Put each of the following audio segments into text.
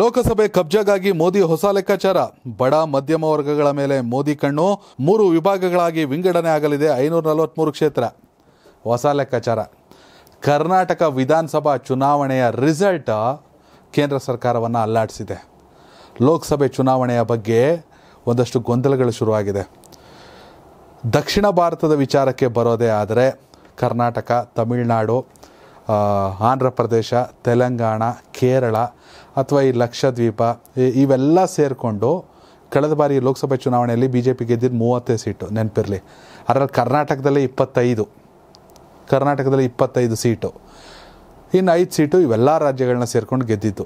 ಲೋಕಸಭೆ ಕಬ್ಜಾಗಾಗಿ ಮೋದಿ ಹೊಸ ಲೆಕ್ಕಾಚಾರ ಬಡ ಮಧ್ಯಮ ವರ್ಗಗಳ ಮೇಲೆ ಮೋದಿ ಕಣ್ಣು ಮೂರು ವಿಭಾಗಗಳಾಗಿ ವಿಂಗಡಣೆ ಆಗಲಿದೆ ಐನೂರ ನಲವತ್ತ್ಮೂರು ಕ್ಷೇತ್ರ ಹೊಸ ಲೆಕ್ಕಾಚಾರ ಕರ್ನಾಟಕ ವಿಧಾನಸಭಾ ಚುನಾವಣೆಯ ರಿಸಲ್ಟ್ ಕೇಂದ್ರ ಸರ್ಕಾರವನ್ನು ಅಲ್ಲಾಡಿಸಿದೆ ಲೋಕಸಭೆ ಚುನಾವಣೆಯ ಬಗ್ಗೆ ಒಂದಷ್ಟು ಗೊಂದಲಗಳು ಶುರುವಾಗಿದೆ ದಕ್ಷಿಣ ಭಾರತದ ವಿಚಾರಕ್ಕೆ ಬರೋದೇ ಆದರೆ ಕರ್ನಾಟಕ ತಮಿಳುನಾಡು ಆಂಧ್ರ ಪ್ರದೇಶ ತೆಲಂಗಾಣ ಕೇರಳ ಅಥವಾ ಈ ಲಕ್ಷದ್ವೀಪ ಇವೆಲ್ಲ ಸೇರಿಕೊಂಡು ಕಳೆದ ಬಾರಿ ಲೋಕಸಭೆ ಚುನಾವಣೆಯಲ್ಲಿ ಬಿ ಜೆ ಪಿ ಗೆದ್ದಿದ್ದು ಮೂವತ್ತೇ ಸೀಟು ನೆನಪಿರಲಿ ಅದರಲ್ಲಿ ಕರ್ನಾಟಕದಲ್ಲಿ ಇಪ್ಪತ್ತೈದು ಕರ್ನಾಟಕದಲ್ಲಿ ಇಪ್ಪತ್ತೈದು ಸೀಟು ಇನ್ನು ಐದು ಸೀಟು ಇವೆಲ್ಲ ರಾಜ್ಯಗಳನ್ನ ಸೇರಿಕೊಂಡು ಗೆದ್ದಿದ್ದು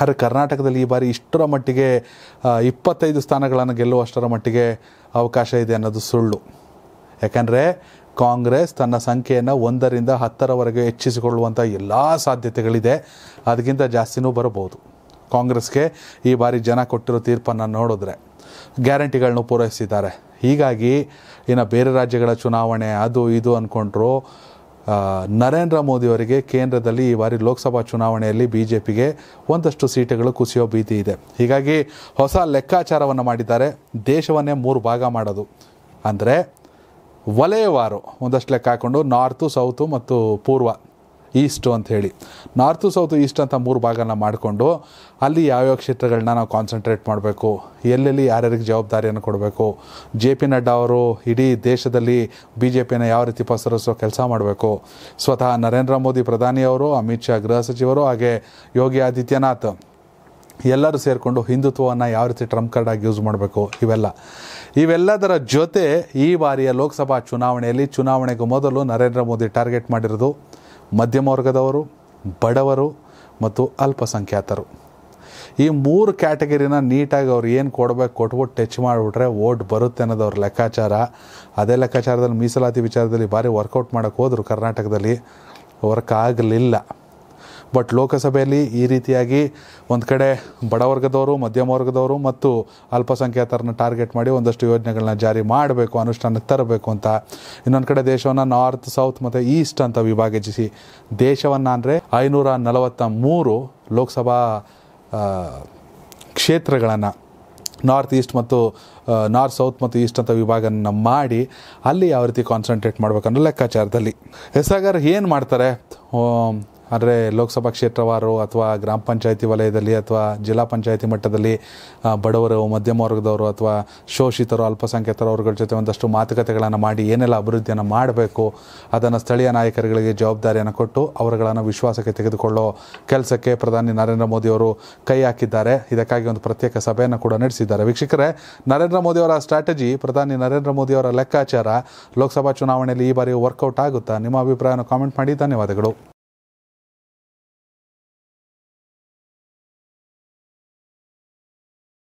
ಆದರೆ ಕರ್ನಾಟಕದಲ್ಲಿ ಈ ಬಾರಿ ಇಷ್ಟರ ಮಟ್ಟಿಗೆ ಇಪ್ಪತ್ತೈದು ಸ್ಥಾನಗಳನ್ನು ಗೆಲ್ಲುವಷ್ಟರ ಮಟ್ಟಿಗೆ ಅವಕಾಶ ಇದೆ ಅನ್ನೋದು ಸುಳ್ಳು ಯಾಕಂದರೆ ಕಾಂಗ್ರೆಸ್ ತನ್ನ ಸಂಖ್ಯೆಯನ್ನು ಒಂದರಿಂದ ಹತ್ತರವರೆಗೆ ಹೆಚ್ಚಿಸಿಕೊಳ್ಳುವಂಥ ಎಲ್ಲ ಸಾಧ್ಯತೆಗಳಿದೆ ಅದಕ್ಕಿಂತ ಜಾಸ್ತಿನೂ ಬರಬಹುದು ಕಾಂಗ್ರೆಸ್ಗೆ ಈ ಬಾರಿ ಜನ ಕೊಟ್ಟಿರೋ ತೀರ್ಪನ್ನು ನೋಡಿದ್ರೆ ಗ್ಯಾರಂಟಿಗಳನ್ನು ಪೂರೈಸಿದ್ದಾರೆ ಹೀಗಾಗಿ ಇನ್ನು ಬೇರೆ ರಾಜ್ಯಗಳ ಚುನಾವಣೆ ಅದು ಇದು ಅಂದ್ಕೊಂಡ್ರು ನರೇಂದ್ರ ಮೋದಿಯವರಿಗೆ ಕೇಂದ್ರದಲ್ಲಿ ಈ ಬಾರಿ ಲೋಕಸಭಾ ಚುನಾವಣೆಯಲ್ಲಿ ಬಿ ಜೆ ಪಿಗೆ ಒಂದಷ್ಟು ಸೀಟುಗಳು ಕುಸಿಯೋ ಭೀತಿ ಇದೆ ಹೀಗಾಗಿ ಹೊಸ ಲೆಕ್ಕಾಚಾರವನ್ನು ಮಾಡಿದ್ದಾರೆ ದೇಶವನ್ನೇ ಮೂರು ಭಾಗ ಮಾಡೋದು ಅಂದರೆ ವಲಯವಾರು ಒಂದಷ್ಟು ಲೆಕ್ಕ ಹಾಕೊಂಡು ನಾರ್ತು ಸೌತು ಮತ್ತು ಪೂರ್ವ ಈಸ್ಟು ಅಂತ ಹೇಳಿ ನಾರ್ತು ಸೌತು ಈಸ್ಟ್ ಅಂತ ಮೂರು ಭಾಗನ ಮಾಡಿಕೊಂಡು ಅಲ್ಲಿ ಯಾವ್ಯಾವ ಕ್ಷೇತ್ರಗಳನ್ನ ನಾವು ಕಾನ್ಸಂಟ್ರೇಟ್ ಮಾಡಬೇಕು ಎಲ್ಲೆಲ್ಲಿ ಯಾರ್ಯಾರಿಗೆ ಜವಾಬ್ದಾರಿಯನ್ನು ಕೊಡಬೇಕು ಜೆ ಪಿ ನಡ್ಡಾ ಅವರು ಇಡೀ ದೇಶದಲ್ಲಿ ಬಿ ಜೆ ಪಿನ ಯಾವ ರೀತಿ ಪಸರಿಸೋ ಕೆಲಸ ಮಾಡಬೇಕು ಸ್ವತಃ ನರೇಂದ್ರ ಮೋದಿ ಪ್ರಧಾನಿಯವರು ಅಮಿತ್ ಶಾ ಗೃಹ ಸಚಿವರು ಹಾಗೆ ಯೋಗಿ ಆದಿತ್ಯನಾಥ್ ಎಲ್ಲರೂ ಸೇರಿಕೊಂಡು ಹಿಂದುತ್ವವನ್ನು ಯಾವ ರೀತಿ ಟ್ರಂಪ್ ಕಾರ್ಡ್ ಆಗಿ ಯೂಸ್ ಮಾಡಬೇಕು ಇವೆಲ್ಲ ಇವೆಲ್ಲದರ ಜೊತೆ ಈ ಬಾರಿಯ ಲೋಕಸಭಾ ಚುನಾವಣೆಯಲ್ಲಿ ಚುನಾವಣೆಗೂ ಮೊದಲು ನರೇಂದ್ರ ಮೋದಿ ಟಾರ್ಗೆಟ್ ಮಾಡಿರೋದು ಮಧ್ಯಮ ವರ್ಗದವರು ಬಡವರು ಮತ್ತು ಅಲ್ಪಸಂಖ್ಯಾತರು ಈ ಮೂರು ಕ್ಯಾಟಗರಿನ ನೀಟಾಗಿ ಅವ್ರು ಏನು ಕೊಡಬೇಕು ಕೊಟ್ಬಿಟ್ಟು ಟಚ್ ಮಾಡಿಬಿಟ್ರೆ ಓಟ್ ಬರುತ್ತೆ ಅನ್ನೋದು ಅವ್ರ ಲೆಕ್ಕಾಚಾರ ಅದೇ ಲೆಕ್ಕಾಚಾರದಲ್ಲಿ ಮೀಸಲಾತಿ ವಿಚಾರದಲ್ಲಿ ಭಾರಿ ವರ್ಕೌಟ್ ಮಾಡೋಕ್ಕೆ ಹೋದರು ಕರ್ನಾಟಕದಲ್ಲಿ ವರ್ಕ್ ಆಗಲಿಲ್ಲ ಬಟ್ ಲೋಕಸಭೆಯಲ್ಲಿ ಈ ರೀತಿಯಾಗಿ ಒಂದು ಕಡೆ ಬಡವರ್ಗದವರು ಮಧ್ಯಮ ವರ್ಗದವರು ಮತ್ತು ಅಲ್ಪಸಂಖ್ಯಾತರನ್ನ ಟಾರ್ಗೆಟ್ ಮಾಡಿ ಒಂದಷ್ಟು ಯೋಜನೆಗಳನ್ನ ಜಾರಿ ಮಾಡಬೇಕು ಅನುಷ್ಠಾನಕ್ಕೆ ತರಬೇಕು ಅಂತ ಇನ್ನೊಂದು ಕಡೆ ದೇಶವನ್ನು ನಾರ್ತ್ ಸೌತ್ ಮತ್ತು ಈಸ್ಟ್ ಅಂತ ವಿಭಾಗಿಸಿ ದೇಶವನ್ನು ಅಂದರೆ ಐನೂರ ನಲವತ್ತ ಮೂರು ಲೋಕಸಭಾ ಕ್ಷೇತ್ರಗಳನ್ನು ನಾರ್ತ್ ಈಸ್ಟ್ ಮತ್ತು ನಾರ್ತ್ ಸೌತ್ ಮತ್ತು ಈಸ್ಟ್ ಅಂತ ವಿಭಾಗನ ಮಾಡಿ ಅಲ್ಲಿ ಯಾವ ರೀತಿ ಕಾನ್ಸಂಟ್ರೇಟ್ ಮಾಡಬೇಕನ್ನೋ ಲೆಕ್ಕಾಚಾರದಲ್ಲಿ ಎಸ್ ಏನು ಮಾಡ್ತಾರೆ ಅಂದರೆ ಲೋಕಸಭಾ ಕ್ಷೇತ್ರವಾರು ಅಥವಾ ಗ್ರಾಮ ಪಂಚಾಯತಿ ವಲಯದಲ್ಲಿ ಅಥವಾ ಜಿಲ್ಲಾ ಪಂಚಾಯತಿ ಮಟ್ಟದಲ್ಲಿ ಬಡವರು ಮಧ್ಯಮ ವರ್ಗದವರು ಅಥವಾ ಶೋಷಿತರು ಅಲ್ಪಸಂಖ್ಯಾತರು ಅವ್ರಗಳ ಜೊತೆ ಒಂದಷ್ಟು ಮಾತುಕತೆಗಳನ್ನು ಮಾಡಿ ಏನೆಲ್ಲ ಅಭಿವೃದ್ಧಿಯನ್ನು ಮಾಡಬೇಕು ಅದನ್ನು ಸ್ಥಳೀಯ ನಾಯಕರುಗಳಿಗೆ ಜವಾಬ್ದಾರಿಯನ್ನು ಕೊಟ್ಟು ಅವರುಗಳನ್ನು ವಿಶ್ವಾಸಕ್ಕೆ ತೆಗೆದುಕೊಳ್ಳೋ ಕೆಲಸಕ್ಕೆ ಪ್ರಧಾನಿ ನರೇಂದ್ರ ಮೋದಿಯವರು ಕೈ ಹಾಕಿದ್ದಾರೆ ಇದಕ್ಕಾಗಿ ಒಂದು ಪ್ರತ್ಯೇಕ ಸಭೆಯನ್ನು ಕೂಡ ನಡೆಸಿದ್ದಾರೆ ವೀಕ್ಷಕರೇ ನರೇಂದ್ರ ಮೋದಿಯವರ ಸ್ಟ್ರಾಟಜಿ ಪ್ರಧಾನಿ ನರೇಂದ್ರ ಮೋದಿಯವರ ಲೆಕ್ಕಾಚಾರ ಲೋಕಸಭಾ ಚುನಾವಣೆಯಲ್ಲಿ ಈ ಬಾರಿ ವರ್ಕೌಟ್ ಆಗುತ್ತಾ ನಿಮ್ಮ ಅಭಿಪ್ರಾಯವನ್ನು ಕಾಮೆಂಟ್ ಮಾಡಿ ಧನ್ಯವಾದಗಳು